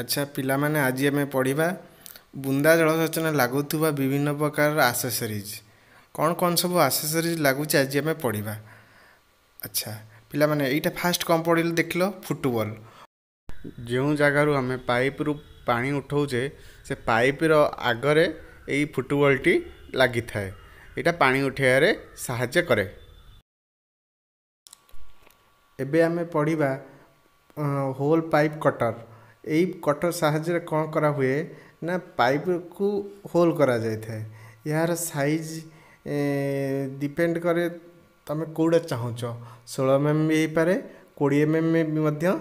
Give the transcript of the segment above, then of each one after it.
ଆଚ୍ଛା ପିଲାମାନେ ଆଜି ଆମେ ପଢ଼ିବା ବୁନ୍ଦା ଜଳସେଚନ ଲାଗୁଥିବା ବିଭିନ୍ନ ପ୍ରକାରର ଆସେସରିଜ୍ କ'ଣ କ'ଣ ସବୁ ଆସେସରିଜ୍ ଲାଗୁଛି ଆଜି ଆମେ ପଢ଼ିବା ଆଚ୍ଛା ପିଲାମାନେ ଏଇଟା ଫାଷ୍ଟ କ'ଣ ପଢ଼ିଲେ ଦେଖିଲ ଫୁଟବଲ୍ ଯେଉଁ ଜାଗାରୁ ଆମେ ପାଇପ୍ରୁ ପାଣି ଉଠାଉଛେ ସେ ପାଇପ୍ର ଆଗରେ ଏଇ ଫୁଟବଲ୍ଟି ଲାଗିଥାଏ ଏଇଟା ପାଣି ଉଠାଇବାରେ ସାହାଯ୍ୟ କରେ ଏବେ ଆମେ ପଢ଼ିବା ହୋଲ୍ ପାଇପ୍ କଟର୍ ଏଇ କଟର ସାହାଯ୍ୟରେ କ'ଣ କରାହୁଏ ନା ପାଇପ୍କୁ ହୋଲ୍ କରାଯାଇଥାଏ ଏହାର ସାଇଜ୍ ଡିପେଣ୍ଡ କରେ ତୁମେ କେଉଁଟା ଚାହୁଁଛ ଷୋହଳ ଏମ୍ ଏମ୍ ବି ହେଇପାରେ କୋଡ଼ିଏ ଏମ୍ ଏମ୍ ବି ମଧ୍ୟ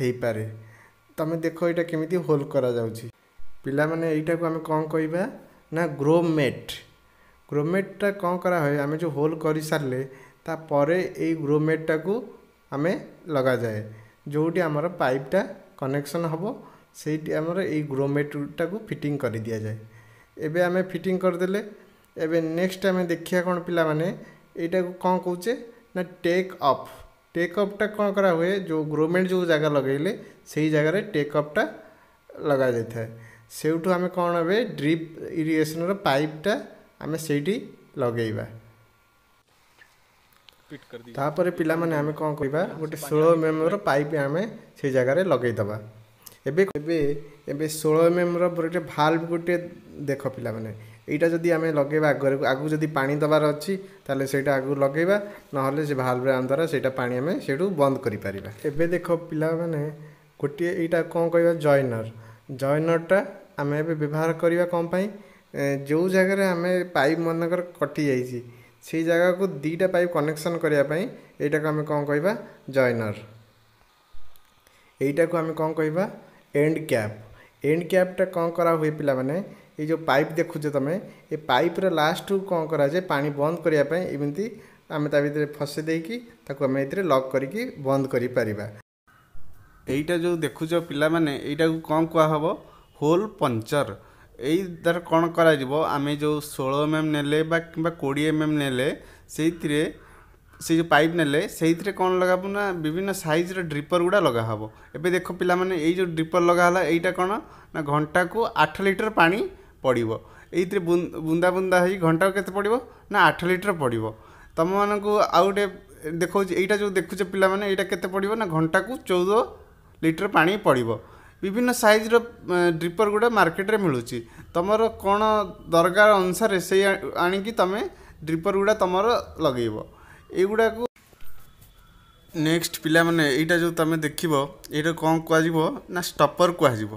ହେଇପାରେ ତୁମେ ଦେଖ ଏଇଟା କେମିତି ହୋଲ୍ କରାଯାଉଛି ପିଲାମାନେ ଏଇଟାକୁ ଆମେ କ'ଣ କହିବା ନା ଗ୍ରୋମେଟ୍ ଗ୍ରୋମେଟ୍ଟା କ'ଣ କରାହୁଏ ଆମେ ଯେଉଁ ହୋଲ୍ କରିସାରିଲେ ତାପରେ ଏଇ ଗ୍ରୋମେଟ୍ଟାକୁ ଆମେ ଲଗାଯାଏ ଯେଉଁଠି ଆମର ପାଇପ୍ଟା କନେକ୍ସନ୍ ହେବ ସେଇଠି ଆମର ଏଇ ଗ୍ରୋ ମ୍ୟାଟ୍ଟାକୁ ଫିଟିଂ କରିଦିଆଯାଏ ଏବେ ଆମେ ଫିଟିଂ କରିଦେଲେ ଏବେ ନେକ୍ସଟ ଆମେ ଦେଖିବା କ'ଣ ପିଲାମାନେ ଏଇଟାକୁ କ'ଣ କହୁଛେ ନା ଟେକ୍ ଅଫ୍ ଟେକ୍ ଅଫ୍ଟା କ'ଣ କରାହୁଏ ଯେଉଁ ଗ୍ରୋମେଣ୍ଟ ଯେଉଁ ଜାଗା ଲଗାଇଲେ ସେଇ ଜାଗାରେ ଟେକ୍ ଅଫ୍ଟା ଲଗାଯାଇଥାଏ ସେଇଠୁ ଆମେ କ'ଣ ଏବେ ଡ୍ରିପ୍ ଇରିଗେସନ୍ର ପାଇପ୍ଟା ଆମେ ସେଇଠି ଲଗାଇବା ତାପରେ ପିଲାମାନେ ଆମେ କ'ଣ କରିବା ଗୋଟେ ଷୋହଳ ଏମ୍ଏମ୍ର ପାଇପ୍ ଆମେ ସେଇ ଜାଗାରେ ଲଗାଇଦେବା ଏବେ ଏବେ ଏବେ ଷୋହଳ ଏମ୍ଏମ୍ର ଗୋଟେ ଭାଲ୍ଭ ଗୋଟେ ଦେଖ ପିଲାମାନେ ଏଇଟା ଯଦି ଆମେ ଲଗାଇବା ଆଗରେ ଆଗକୁ ଯଦି ପାଣି ଦେବାର ଅଛି ତାହେଲେ ସେଇଟା ଆଗକୁ ଲଗାଇବା ନହେଲେ ସେ ଭାଲ୍ଭରେ ଆମ ଦ୍ୱାରା ସେଇଟା ପାଣି ଆମେ ସେଇଠୁ ବନ୍ଦ କରିପାରିବା ଏବେ ଦେଖ ପିଲାମାନେ ଗୋଟିଏ ଏଇଟା କ'ଣ କହିବା ଜଏନର ଜଏନରଟା ଆମେ ଏବେ ବ୍ୟବହାର କରିବା କ'ଣ ପାଇଁ ଯେଉଁ ଜାଗାରେ ଆମେ ପାଇପ୍ ମନେକର କଟିଯାଇଛି সেই ଜାଗାକୁ ଦୁଇଟା ପାଇପ୍ କନେକ୍ସନ୍ କରିବା ପାଇଁ ଏଇଟାକୁ ଆମେ କ'ଣ କହିବା ଜଏନର୍ ଏଇଟାକୁ ଆମେ କ'ଣ କହିବା ଏଣ୍ଡ କ୍ୟାପ୍ ଏଣ୍ଡ କ୍ୟାପ୍ଟା କ'ଣ କରାହୁଏ ପିଲାମାନେ ଏଇ ଯେଉଁ ପାଇପ୍ ଦେଖୁଛ ତୁମେ ଏ ପାଇପ୍ର ଲାଷ୍ଟକୁ କ'ଣ କରାଯାଏ ପାଣି ବନ୍ଦ କରିବା ପାଇଁ ଏମିତି ଆମେ ତା ଭିତରେ ଫସେଇ ଦେଇକି ତାକୁ ଆମେ ଏଥିରେ ଲକ୍ କରିକି ବନ୍ଦ କରିପାରିବା ଏଇଟା ଯେଉଁ ଦେଖୁଛ ପିଲାମାନେ ଏଇଟାକୁ କ'ଣ କୁହାହେବ ହୋଲ୍ ପଞ୍ଚର୍ ଏଇ ଦ୍ୱାରା କ'ଣ କରାଯିବ ଆମେ ଯେଉଁ ଷୋହଳ ଏମ୍ ଏମ୍ ନେଲେ ବା କିମ୍ବା କୋଡ଼ିଏ ଏମ୍ ଏମ୍ ନେଲେ ସେଇଥିରେ ସେ ଯେଉଁ ପାଇପ୍ ନେଲେ ସେଇଥିରେ କ'ଣ ଲଗାହବ ନା ବିଭିନ୍ନ ସାଇଜ୍ର ଡ୍ରିପର୍ ଗୁଡ଼ା ଲଗାହବ ଏବେ ଦେଖ ପିଲାମାନେ ଏଇ ଯେଉଁ ଡ୍ରିପର୍ ଲଗାହେଲା ଏଇଟା କ'ଣ ନା ଘଣ୍ଟାକୁ ଆଠ ଲିଟର ପାଣି ପଡ଼ିବ ଏଇଥିରେ ବୁନ୍ଦା ବୁନ୍ଦା ହେଇ ଘଣ୍ଟାକୁ କେତେ ପଡ଼ିବ ନା ଆଠ ଲିଟର ପଡ଼ିବ ତୁମମାନଙ୍କୁ ଆଉ ଗୋଟେ ଦେଖାଉଛି ଏଇଟା ଯେଉଁ ଦେଖୁଛ ପିଲାମାନେ ଏଇଟା କେତେ ପଡ଼ିବ ନା ଘଣ୍ଟାକୁ ଚଉଦ ଲିଟର ପାଣି ପଡ଼ିବ ବିଭିନ୍ନ ସାଇଜ୍ର ଡ୍ରିପର୍ ଗୁଡ଼ା ମାର୍କେଟରେ ମିଳୁଛି ତୁମର କ'ଣ ଦରକାର ଅନୁସାରେ ସେଇ ଆଣିକି ତୁମେ ଡ୍ରିପର୍ ଗୁଡ଼ା ତୁମର ଲଗେଇବ ଏଇଗୁଡ଼ାକୁ ନେକ୍ସଟ ପିଲାମାନେ ଏଇଟା ଯେଉଁ ତୁମେ ଦେଖିବ ଏଇଟା କ'ଣ କୁହାଯିବ ନା ଷ୍ଟପର୍ କୁହାଯିବ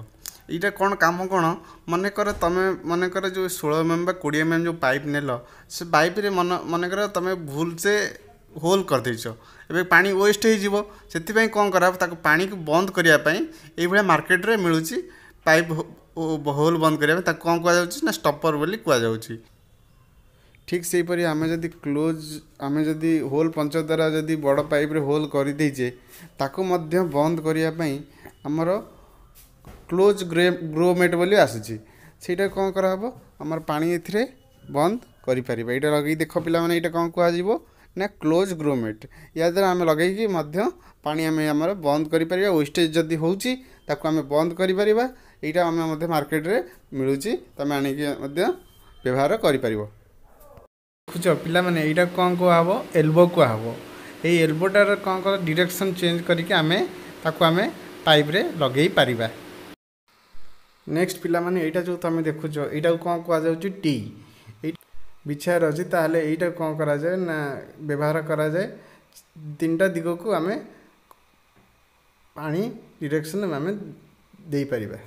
ଏଇଟା କ'ଣ କାମ କ'ଣ ମନେକର ତୁମେ ମନେକର ଯେଉଁ ଷୋହଳ ଏମ୍ ଏମ୍ ବା କୋଡ଼ିଏ ଏମ୍ ଏମ୍ ଯେଉଁ ପାଇପ୍ ନେଲ ସେ ପାଇପ୍ରେ ମନେ ମନେକର ତୁମେ ଭୁଲସେ ହୋଲ୍ କରିଦେଇଛ ଏବେ ପାଣି ୱେଷ୍ଟ ହୋଇଯିବ ସେଥିପାଇଁ କ'ଣ କରାହେବ ତାକୁ ପାଣିକୁ ବନ୍ଦ କରିବା ପାଇଁ ଏଇଭଳିଆ ମାର୍କେଟରେ ମିଳୁଛି ପାଇପ୍ ହୋଲ୍ ବନ୍ଦ କରିବା ପାଇଁ ତାକୁ କ'ଣ କୁହାଯାଉଛି ନା ଷ୍ଟପର୍ ବୋଲି କୁହାଯାଉଛି ଠିକ୍ ସେହିପରି ଆମେ ଯଦି କ୍ଲୋଜ୍ ଆମେ ଯଦି ହୋଲ୍ ପଞ୍ଚ ଦ୍ୱାରା ଯଦି ବଡ଼ ପାଇପ୍ରେ ହୋଲ୍ କରିଦେଇଛେ ତାକୁ ମଧ୍ୟ ବନ୍ଦ କରିବା ପାଇଁ ଆମର କ୍ଲୋଜ୍ ଗ୍ରେ ଗ୍ରୋମେଟ୍ ବୋଲି ଆସୁଛି ସେଇଟା କ'ଣ କରାହେବ ଆମର ପାଣି ଏଥିରେ ବନ୍ଦ କରିପାରିବା ଏଇଟା ଲଗେଇ ଦେଖ ପିଲାମାନେ ଏଇଟା କ'ଣ କୁହାଯିବ ନା କ୍ଲୋଜ୍ ଗ୍ରୋମେଟ୍ ଏହାଦ୍ୱାରା ଆମେ ଲଗାଇକି ମଧ୍ୟ ପାଣି ଆମେ ଆମର ବନ୍ଦ କରିପାରିବା ୱେଷ୍ଟେଜ୍ ଯଦି ହେଉଛି ତାକୁ ଆମେ ବନ୍ଦ କରିପାରିବା ଏଇଟା ଆମେ ମଧ୍ୟ ମାର୍କେଟରେ ମିଳୁଛି ତୁମେ ଆଣିକି ମଧ୍ୟ ବ୍ୟବହାର କରିପାରିବ ଦେଖୁଛ ପିଲାମାନେ ଏଇଟା କ'ଣ କୁହାହେବ ଏଲ୍ବୋ କୁହାହେବ ଏଇ ଏଲ୍ବୋଟାର କ'ଣ କର ଡିରେକ୍ସନ୍ ଚେଞ୍ଜ କରିକି ଆମେ ତାକୁ ଆମେ ପାଇପ୍ରେ ଲଗାଇ ପାରିବା ନେକ୍ସଟ ପିଲାମାନେ ଏଇଟା ଯେଉଁ ତୁମେ ଦେଖୁଛ ଏଇଟାକୁ କ'ଣ କୁହାଯାଉଛି ଟି ବିଛା ରଜି ତାହେଲେ ଏଇଟା କ'ଣ କରାଯାଏ ନା ବ୍ୟବହାର କରାଯାଏ ତିନିଟା ଦିଗକୁ ଆମେ ପାଣି ଡିରେକ୍ସନ୍ ଆମେ ଦେଇପାରିବା